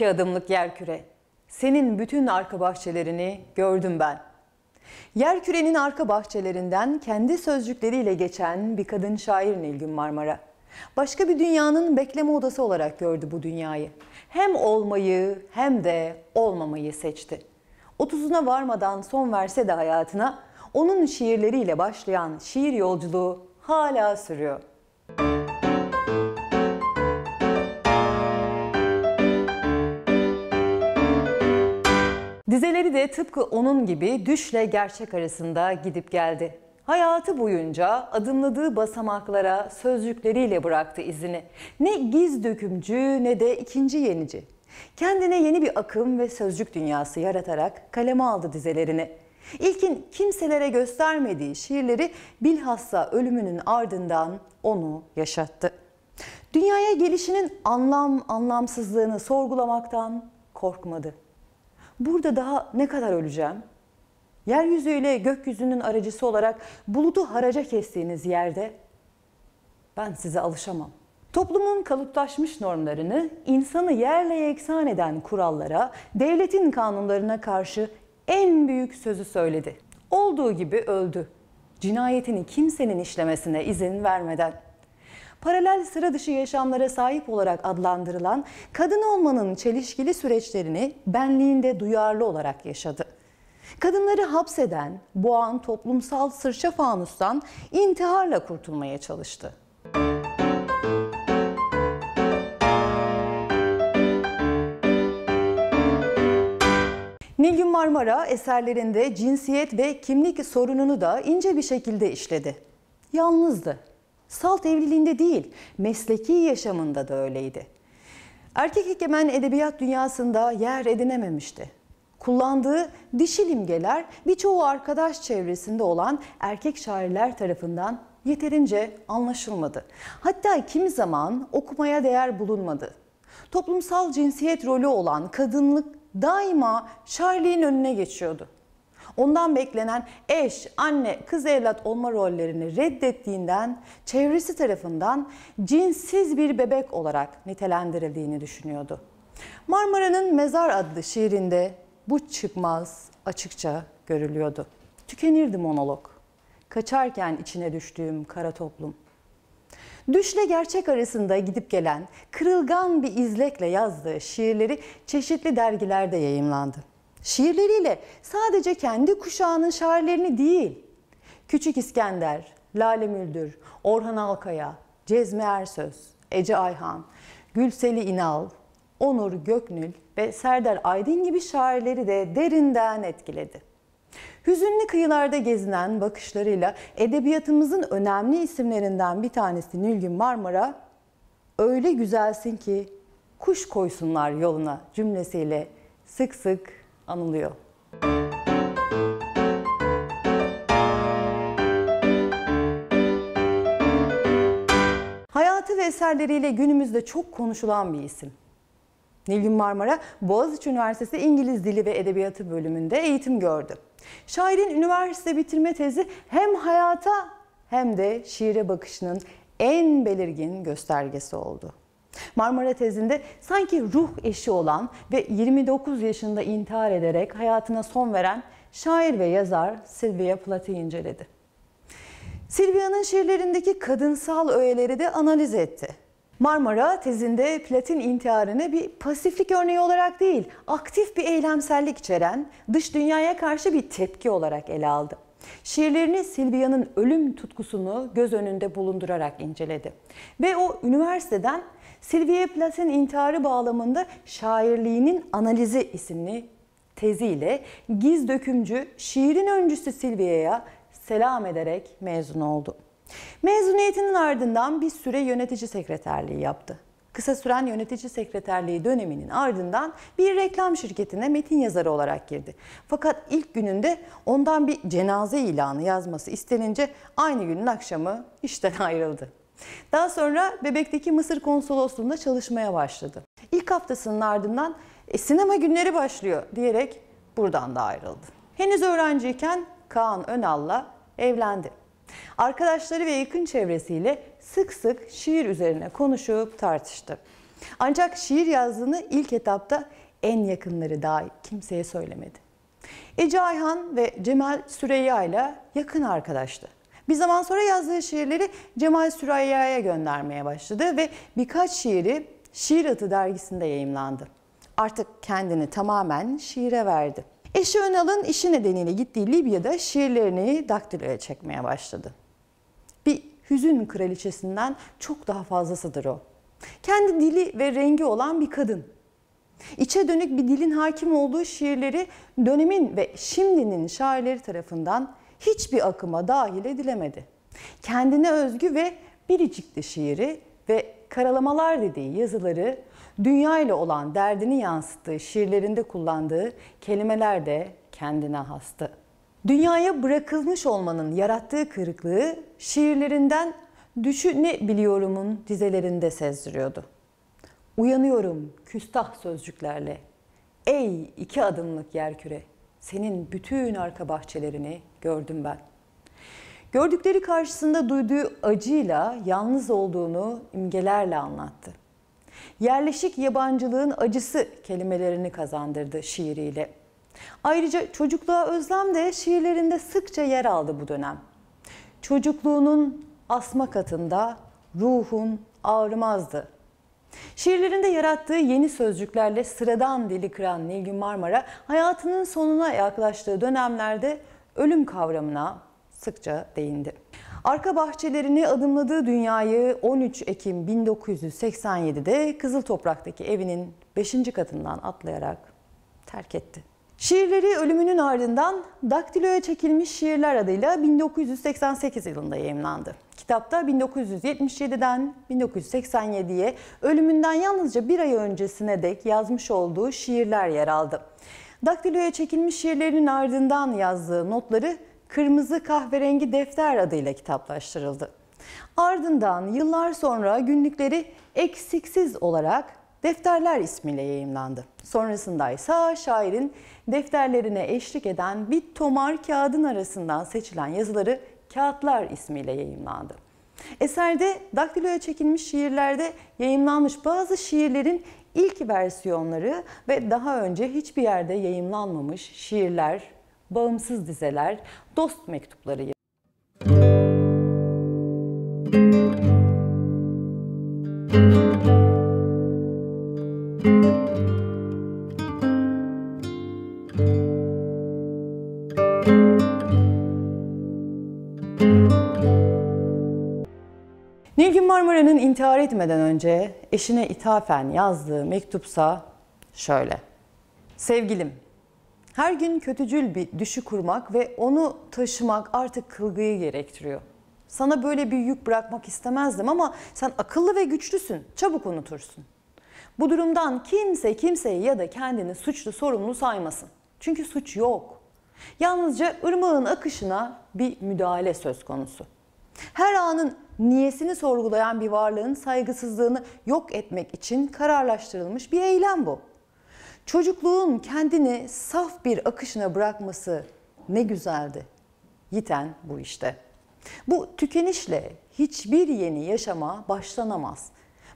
iki adımlık yerküre. Senin bütün arka bahçelerini gördüm ben. Yerkürenin arka bahçelerinden kendi sözcükleriyle geçen bir kadın şair Nilgün Marmara. Başka bir dünyanın bekleme odası olarak gördü bu dünyayı. Hem olmayı hem de olmamayı seçti. Otuzuna varmadan son verse de hayatına onun şiirleriyle başlayan şiir yolculuğu hala sürüyor. Müzik Dizeleri de tıpkı onun gibi düşle gerçek arasında gidip geldi. Hayatı boyunca adımladığı basamaklara sözcükleriyle bıraktı izini. Ne giz dökümcü ne de ikinci yenici. Kendine yeni bir akım ve sözcük dünyası yaratarak kaleme aldı dizelerini. İlkin kimselere göstermediği şiirleri bilhassa ölümünün ardından onu yaşattı. Dünyaya gelişinin anlam anlamsızlığını sorgulamaktan korkmadı burada daha ne kadar öleceğim? Yeryüzüyle gökyüzünün aracısı olarak bulutu haraca kestiğiniz yerde ben size alışamam. Toplumun kalıplaşmış normlarını insanı yerle yeksan eden kurallara, devletin kanunlarına karşı en büyük sözü söyledi. Olduğu gibi öldü. Cinayetini kimsenin işlemesine izin vermeden paralel sıra dışı yaşamlara sahip olarak adlandırılan kadın olmanın çelişkili süreçlerini benliğinde duyarlı olarak yaşadı. Kadınları hapseden, boğan toplumsal sırça fanustan intiharla kurtulmaya çalıştı. Nilgün Marmara eserlerinde cinsiyet ve kimlik sorununu da ince bir şekilde işledi. Yalnızdı Salt evliliğinde değil, mesleki yaşamında da öyleydi. Erkek egemen edebiyat dünyasında yer edinememişti. Kullandığı dişil imgeler birçoğu arkadaş çevresinde olan erkek şairler tarafından yeterince anlaşılmadı. Hatta kimi zaman okumaya değer bulunmadı. Toplumsal cinsiyet rolü olan kadınlık daima şairliğin önüne geçiyordu. Ondan beklenen eş, anne, kız evlat olma rollerini reddettiğinden çevresi tarafından cinsiz bir bebek olarak nitelendirildiğini düşünüyordu. Marmara'nın Mezar adlı şiirinde bu çıkmaz açıkça görülüyordu. Tükenirdi monolog. Kaçarken içine düştüğüm kara toplum. Düşle gerçek arasında gidip gelen kırılgan bir izlekle yazdığı şiirleri çeşitli dergilerde yayımlandı. Şiirleriyle sadece kendi kuşağının şairlerini değil, Küçük İskender, Lale Müldür, Orhan Alkaya, Cezmi Ersöz, Ece Ayhan, Gülseli İnal, Onur Göknül ve Serdar Aydın gibi şairleri de derinden etkiledi. Hüzünlü kıyılarda gezinen bakışlarıyla edebiyatımızın önemli isimlerinden bir tanesi Nilgün Marmara, öyle güzelsin ki kuş koysunlar yoluna cümlesiyle sık sık anılıyor. Hayatı ve eserleriyle günümüzde çok konuşulan bir isim. Nilgün Marmara, Boğaziçi Üniversitesi İngiliz Dili ve Edebiyatı bölümünde eğitim gördü. Şairin üniversite bitirme tezi hem hayata hem de şiire bakışının en belirgin göstergesi oldu. Marmara tezinde sanki ruh eşi olan ve 29 yaşında intihar ederek hayatına son veren şair ve yazar Silvia Plath'ı inceledi. Silvia'nın şiirlerindeki kadınsal öğeleri de analiz etti. Marmara tezinde Platin intiharını bir pasiflik örneği olarak değil, aktif bir eylemsellik içeren dış dünyaya karşı bir tepki olarak ele aldı. Şiirlerini Silvia'nın ölüm tutkusunu göz önünde bulundurarak inceledi. Ve o üniversiteden Sylvia Plath'in intiharı bağlamında şairliğinin analizi isimli teziyle giz dökümcü şiirin öncüsü Silvia'ya selam ederek mezun oldu. Mezuniyetinin ardından bir süre yönetici sekreterliği yaptı. Kısa süren yönetici sekreterliği döneminin ardından bir reklam şirketine metin yazarı olarak girdi. Fakat ilk gününde ondan bir cenaze ilanı yazması istenince aynı günün akşamı işten ayrıldı. Daha sonra Bebek'teki Mısır Konsolosluğu'nda çalışmaya başladı. İlk haftasının ardından e, sinema günleri başlıyor diyerek buradan da ayrıldı. Henüz öğrenciyken Kaan Önal'la evlendi. Arkadaşları ve yakın çevresiyle sık sık şiir üzerine konuşup tartıştı. Ancak şiir yazdığını ilk etapta en yakınları dahi kimseye söylemedi. Ece Ayhan ve Cemal Süreyya ile yakın arkadaştı. Bir zaman sonra yazdığı şiirleri Cemal Süreyya'ya göndermeye başladı ve birkaç şiiri Şiir Atı dergisinde yayımlandı. Artık kendini tamamen şiire verdi. Eşi Önal'ın işi nedeniyle gittiği Libya'da şiirlerini daktiloya çekmeye başladı. Bir hüzün kraliçesinden çok daha fazlasıdır o. Kendi dili ve rengi olan bir kadın. İçe dönük bir dilin hakim olduğu şiirleri dönemin ve şimdinin şairleri tarafından hiçbir akıma dahil edilemedi. Kendine özgü ve biricikli şiiri ve karalamalar dediği yazıları dünya ile olan derdini yansıttığı şiirlerinde kullandığı kelimeler de kendine hastı. Dünyaya bırakılmış olmanın yarattığı kırıklığı şiirlerinden biliyorumun" dizelerinde sezdiriyordu. Uyanıyorum küstah sözcüklerle. Ey iki adımlık yerküre senin bütün arka bahçelerini gördüm ben. Gördükleri karşısında duyduğu acıyla yalnız olduğunu imgelerle anlattı. Yerleşik yabancılığın acısı kelimelerini kazandırdı şiiriyle. Ayrıca çocukluğa özlem de şiirlerinde sıkça yer aldı bu dönem. Çocukluğunun asma katında ruhun ağrımazdı Şiirlerinde yarattığı yeni sözcüklerle sıradan dili kıran Nilgün Marmara, hayatının sonuna yaklaştığı dönemlerde ölüm kavramına sıkça değindi. Arka bahçelerini adımladığı dünyayı 13 Ekim 1987'de Kızıl Toprak'taki evinin 5. katından atlayarak terk etti. Şiirleri ölümünün ardından Daktilo'ya çekilmiş şiirler adıyla 1988 yılında yayımlandı. Kitapta 1977'den 1987'ye ölümünden yalnızca bir ay öncesine dek yazmış olduğu şiirler yer aldı. Daktiloya çekilmiş şiirlerinin ardından yazdığı notları Kırmızı Kahverengi Defter adıyla kitaplaştırıldı. Ardından yıllar sonra günlükleri eksiksiz olarak Defterler ismiyle yayımlandı. Sonrasında ise şairin defterlerine eşlik eden bir tomar kağıdın arasından seçilen yazıları Kağıtlar ismiyle yayımlandı. Eserde daktiloya çekilmiş şiirlerde yayımlanmış bazı şiirlerin ilk versiyonları ve daha önce hiçbir yerde yayımlanmamış şiirler, bağımsız dizeler, dost mektupları Nilgün Marmara'nın intihar etmeden önce eşine ithafen yazdığı mektupsa şöyle. Sevgilim, her gün kötücül bir düşü kurmak ve onu taşımak artık kılgıyı gerektiriyor. Sana böyle bir yük bırakmak istemezdim ama sen akıllı ve güçlüsün, çabuk unutursun. Bu durumdan kimse kimseyi ya da kendini suçlu sorumlu saymasın. Çünkü suç yok. Yalnızca ırmağın akışına bir müdahale söz konusu.'' Her anın niyesini sorgulayan bir varlığın saygısızlığını yok etmek için kararlaştırılmış bir eylem bu. Çocukluğun kendini saf bir akışına bırakması ne güzeldi. Yiten bu işte. Bu tükenişle hiçbir yeni yaşama başlanamaz.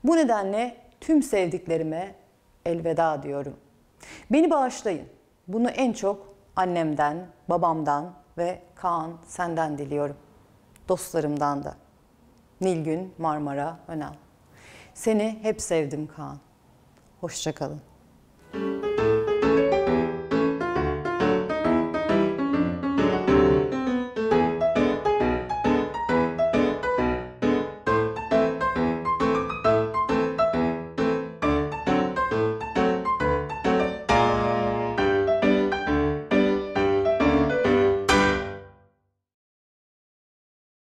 Bu nedenle tüm sevdiklerime elveda diyorum. Beni bağışlayın. Bunu en çok annemden, babamdan ve Kaan senden diliyorum dostlarımdan da. Nilgün Marmara Önal. Seni hep sevdim Kaan. Hoşçakalın.